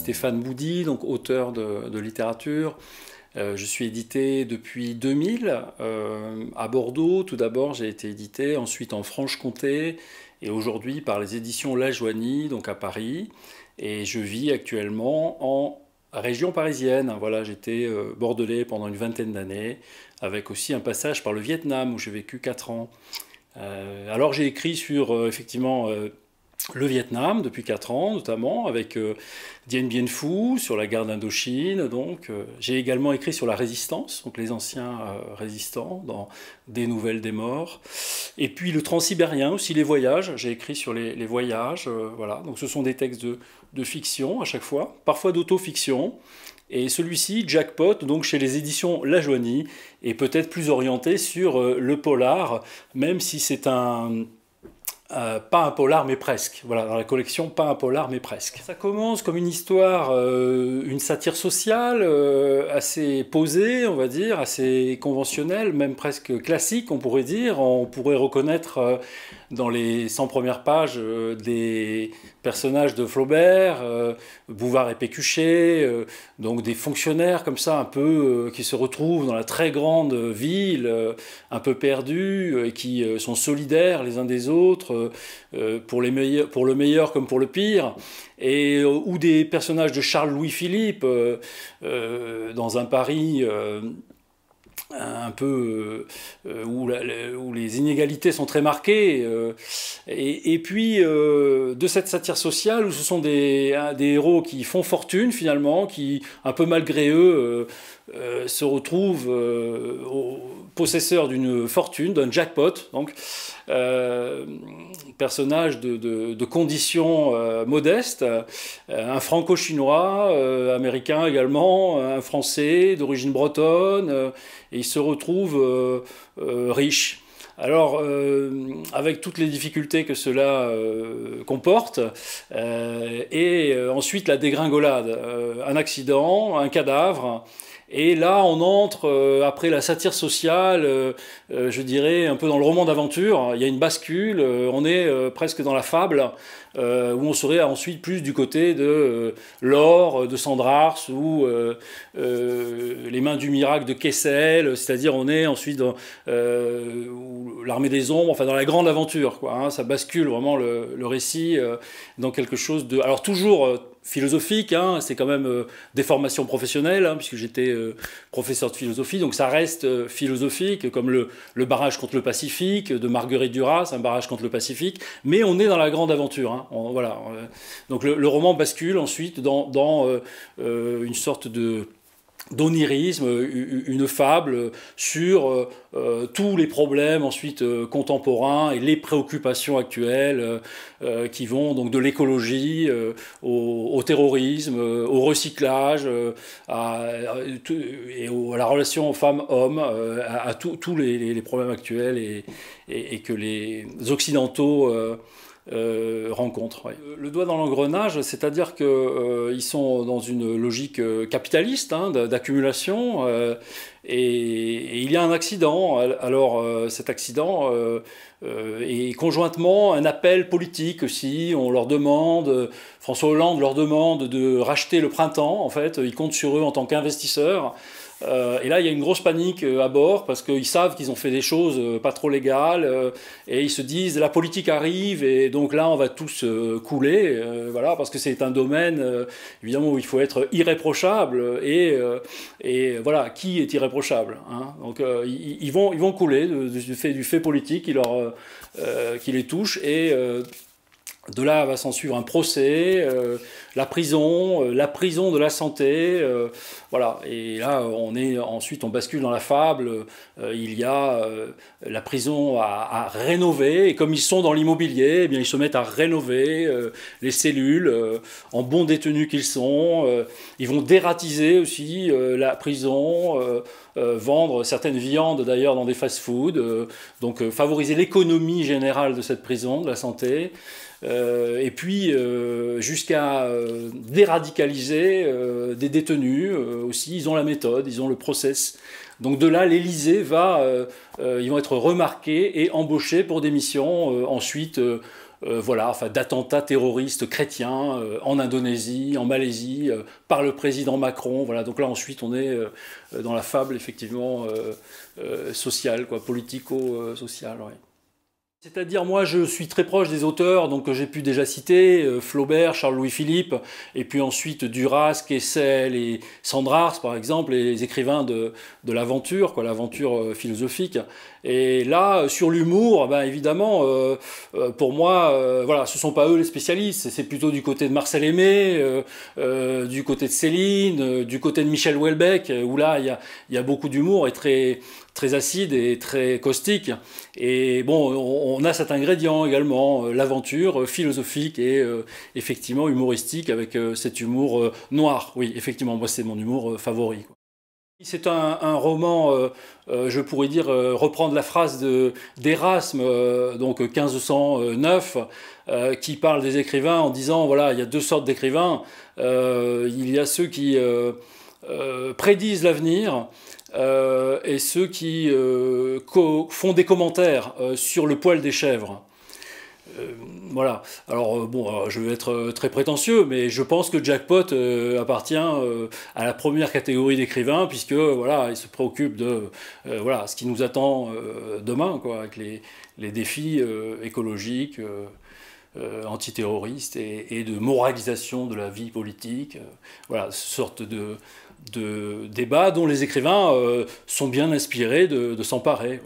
Stéphane Boudy, donc auteur de, littérature. Euh, je suis édité depuis 2000 euh, à Bordeaux. Tout d'abord, j'ai été édité, ensuite en Franche-Comté et aujourd'hui par les éditions La donc à Paris. Et je vis actuellement en région parisienne. Voilà, j'étais euh, bordelais pendant une vingtaine d'années, avec aussi un passage par le Vietnam où j'ai vécu quatre ans. alors j'ai écrit sur effectivement le Vietnam depuis 4 ans notamment avec euh, Dien Bien Phu sur la guerre d'Indochine donc euh, j'ai également écrit sur la résistance donc les anciens euh, résistants dans des nouvelles des morts et puis le transsibérien aussi les voyages j'ai écrit sur les, voyages voilà donc ce sont des textes de, fiction à chaque fois parfois d'autofiction et celui-ci, Jackpot, donc chez les éditions La Joanie, est peut-être plus orienté sur le polar, même si c'est un, euh, pas un polar mais presque. Voilà, dans la collection, pas un polar mais presque. Ça commence comme une histoire, euh, une satire sociale euh, assez posée, on va dire, assez conventionnelle, même presque classique, on pourrait dire. On pourrait reconnaître dans les 100 premières pages des personnages de Flaubert, Bouvard et Pécuchet, donc des fonctionnaires comme ça, un peu qui se retrouvent dans la très grande ville, un peu perdus, et qui sont solidaires les uns des autres euh, euh, pour, les meilleurs, pour le meilleur comme pour le pire, et, euh, ou des personnages de Charles-Louis-Philippe dans un Paris un peu où, où, les inégalités sont très marquées et, puis de cette satire sociale où ce sont des, des, héros qui font fortune finalement qui un peu malgré eux se retrouvent au, possesseur d'une fortune, d'un jackpot, donc euh, personnage de, conditions euh, modestes, euh, un franco-chinois, américain également, un français d'origine bretonne, et il se retrouve riche. Alors, avec toutes les difficultés que cela comporte, et ensuite la dégringolade, un accident, un cadavre, et là, on entre, euh, après la satire sociale, euh, euh, je dirais, un peu dans le roman d'aventure, il y a une bascule, on est presque dans la fable, où on serait ensuite plus du côté de l'or de Sandrars ou les mains du miracle de Kessel, c'est-à-dire on est ensuite dans l'armée des ombres, enfin dans la grande aventure, quoi, hein. ça bascule vraiment le, le récit dans quelque chose de... Alors toujours philosophique, hein. c'est quand même euh, des formations professionnelles, hein, puisque j'étais euh, professeur de philosophie, donc ça reste euh, philosophique, comme le, barrage contre le Pacifique de Marguerite Duras, un barrage contre le Pacifique, mais on est dans la grande aventure. Hein. voilà, donc le, roman bascule ensuite dans une sorte de d'onirisme, euh, une fable sur euh, euh, tous les problèmes ensuite contemporains et les préoccupations actuelles qui vont donc de l'écologie au, terrorisme, au recyclage, à, et à la relation femmes-hommes, à, tous les, problèmes actuels et, et que les Occidentaux euh, rencontre. Euh, le doigt dans l'engrenage, c'est-à-dire qu'ils euh, sont dans une logique capitaliste hein, d'accumulation, et, il y a un accident. Alors cet accident est conjointement un appel politique aussi. On leur demande, François Hollande leur demande de racheter le printemps. En fait, il compte sur eux en tant qu'investisseurs. Euh, et là, il y a une grosse panique euh, à bord parce qu'ils savent qu'ils ont fait des choses euh, pas trop légales et ils se disent la politique arrive et donc là, on va tous couler, voilà, parce que c'est un domaine évidemment où il faut être irréprochable et, et voilà, qui est irréprochable hein. Donc ils, ils, vont, ils vont couler du fait, du fait politique qui, leur, qui les touche et de là va s'en suivre un procès, euh, la prison, euh, la prison de la santé, euh, voilà. Et là, on est ensuite, on bascule dans la fable. il y a la prison à, rénover, et comme ils sont dans l'immobilier, eh bien ils se mettent à rénover les cellules en bons détenus qu'ils sont. ils vont dératiser aussi la prison. vendre certaines viandes d'ailleurs dans des fast-foods, donc favoriser l'économie générale de cette prison, de la santé. Euh, et puis euh, jusqu'à euh, déradicaliser des détenus aussi. Ils ont la méthode, ils ont le process. Donc de là, l'Élysée va, ils vont être remarqués et embauchés pour des missions ensuite. voilà, enfin, d'attentats terroristes chrétiens en Indonésie, en Malaisie, par le président Macron. Voilà, donc là ensuite on est dans la fable effectivement sociale, quoi, politico-sociale. Ouais. C'est-à-dire moi je suis très proche des auteurs donc j'ai pu déjà citer euh, Flaubert, Charles-Louis Philippe et puis ensuite Duras, Kessel et Sandrars par exemple les écrivains de, l'aventure quoi l'aventure euh, philosophique et là euh, sur l'humour ben évidemment pour moi ce voilà ce sont pas eux les spécialistes c'est plutôt du côté de Marcel Aimé du côté de Céline du côté de Michel Houellebecq où là il y a, beaucoup d'humour et très très acide et très caustique. Et bon, on, a cet ingrédient également, euh, l'aventure euh, philosophique et euh, effectivement humoristique avec cet humour noir. Oui, effectivement, moi c'est mon humour favori. C'est un, roman, je pourrais dire, reprendre la phrase d'Erasme, donc 1509, qui parle des écrivains en disant, voilà, il y a deux sortes d'écrivains. il y a ceux qui prédisent l'avenir euh, et ceux qui euh, font des commentaires euh, sur le poil des chèvres. voilà. Alors bon, je vais être très prétentieux, mais je pense que Jackpot appartient à la première catégorie d'écrivains, puisque voilà, il se préoccupe de ce qui nous attend demain, quoi, avec les défis écologiques. Euh, antiterroriste et, de moralisation de la vie politique. Euh, voilà, sorte de, débat dont les écrivains euh, sont bien inspirés de s'emparer.